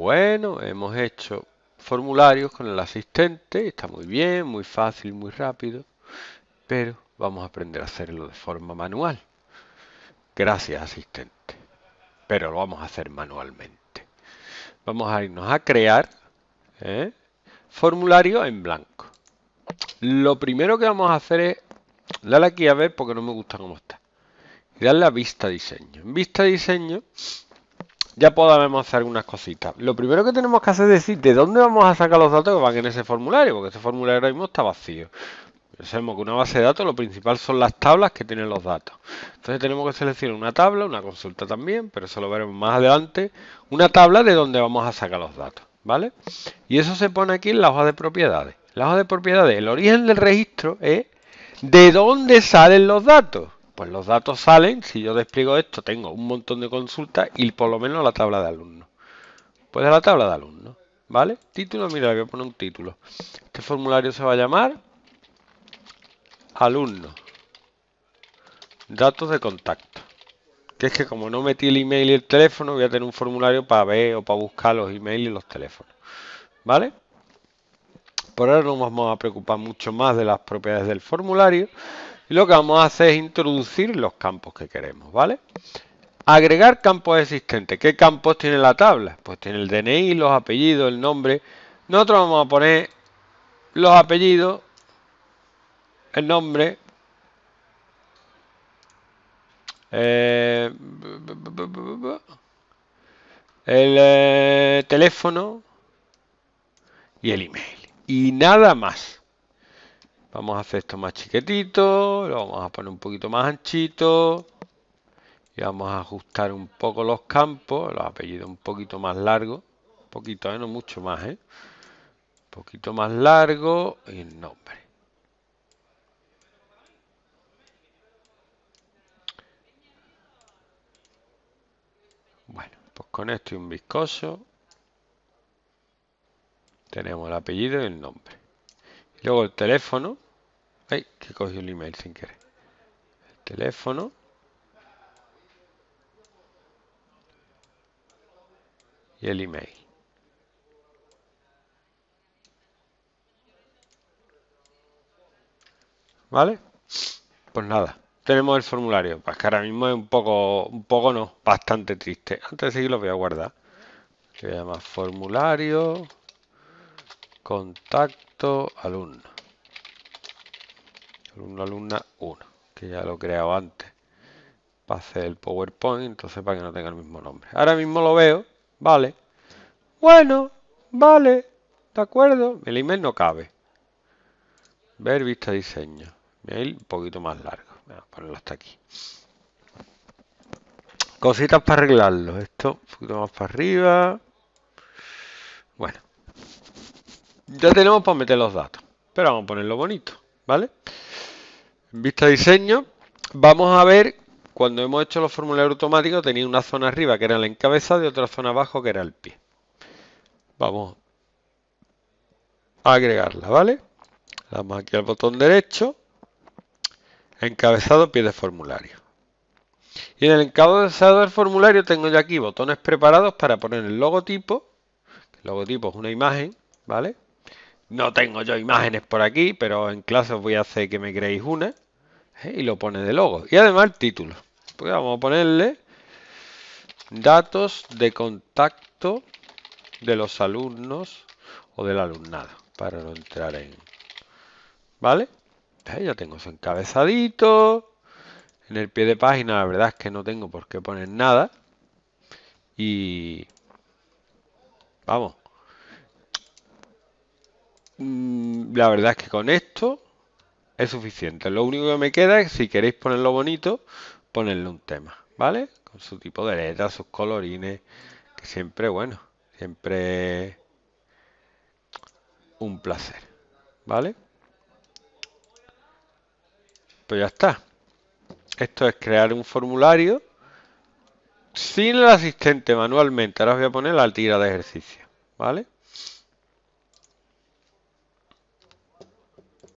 Bueno, hemos hecho formularios con el asistente, está muy bien, muy fácil, muy rápido, pero vamos a aprender a hacerlo de forma manual. Gracias asistente, pero lo vamos a hacer manualmente. Vamos a irnos a crear formularios ¿eh? formulario en blanco. Lo primero que vamos a hacer es darle aquí a ver porque no me gusta cómo está. Y darle a vista diseño. En vista diseño ya podemos hacer algunas cositas. Lo primero que tenemos que hacer es decir de dónde vamos a sacar los datos que van en ese formulario, porque ese formulario ahora mismo está vacío. Sabemos que una base de datos lo principal son las tablas que tienen los datos. Entonces tenemos que seleccionar una tabla, una consulta también, pero eso lo veremos más adelante. Una tabla de dónde vamos a sacar los datos, ¿vale? Y eso se pone aquí en la hoja de propiedades. La hoja de propiedades, el origen del registro es de dónde salen los datos. Pues los datos salen, si yo despliego esto, tengo un montón de consultas y por lo menos la tabla de alumnos. Pues la tabla de alumnos, ¿vale? Título, mira, voy a poner un título. Este formulario se va a llamar alumnos. Datos de contacto. Que es que como no metí el email y el teléfono, voy a tener un formulario para ver o para buscar los emails y los teléfonos. ¿Vale? Por ahora no nos vamos a preocupar mucho más de las propiedades del formulario, y lo que vamos a hacer es introducir los campos que queremos, ¿vale? Agregar campos existentes. ¿Qué campos tiene la tabla? Pues tiene el DNI, los apellidos, el nombre. Nosotros vamos a poner los apellidos, el nombre, eh, el eh, teléfono y el email. Y nada más. Vamos a hacer esto más chiquitito, lo vamos a poner un poquito más anchito. Y vamos a ajustar un poco los campos, los apellidos un poquito más largos. Un poquito, ¿eh? no mucho más, ¿eh? Un poquito más largo y el nombre. Bueno, pues con esto y un viscoso tenemos el apellido y el nombre. Luego el teléfono. Ay, que cogí el email sin querer. El teléfono. Y el email. ¿Vale? Pues nada, tenemos el formulario. Pues que ahora mismo es un poco, un poco no, bastante triste. Antes de seguir lo voy a guardar. Se llama formulario, contacto alumno. Alumno, alumna 1, que ya lo he creado antes. Para hacer el PowerPoint, entonces para que no tenga el mismo nombre. Ahora mismo lo veo, vale. Bueno, vale, de acuerdo. El email no cabe. Ver vista diseño. un poquito más largo. ponerlo hasta aquí. Cositas para arreglarlo. Esto un poquito más para arriba. Bueno. Ya tenemos para meter los datos, pero vamos a ponerlo bonito, ¿vale? En vista de diseño, vamos a ver, cuando hemos hecho los formularios automáticos, tenía una zona arriba que era la encabezado y otra zona abajo que era el pie. Vamos a agregarla, ¿vale? Damos aquí al botón derecho, encabezado, pie de formulario. Y en el encabezado del formulario tengo ya aquí botones preparados para poner el logotipo. El logotipo es una imagen, ¿vale? No tengo yo imágenes por aquí, pero en clase os voy a hacer que me creéis una. ¿eh? Y lo pone de logo. Y además título. Pues vamos a ponerle datos de contacto de los alumnos o del alumnado. Para no entrar en... ¿Vale? Ya tengo su encabezadito. En el pie de página la verdad es que no tengo por qué poner nada. Y... Vamos, Mm, la verdad es que con esto es suficiente. Lo único que me queda es, si queréis ponerlo bonito, ponerle un tema, ¿vale? Con su tipo de letra, sus colorines, que siempre, bueno, siempre un placer, ¿vale? Pues ya está. Esto es crear un formulario sin el asistente manualmente. Ahora os voy a poner la tira de ejercicio, ¿vale?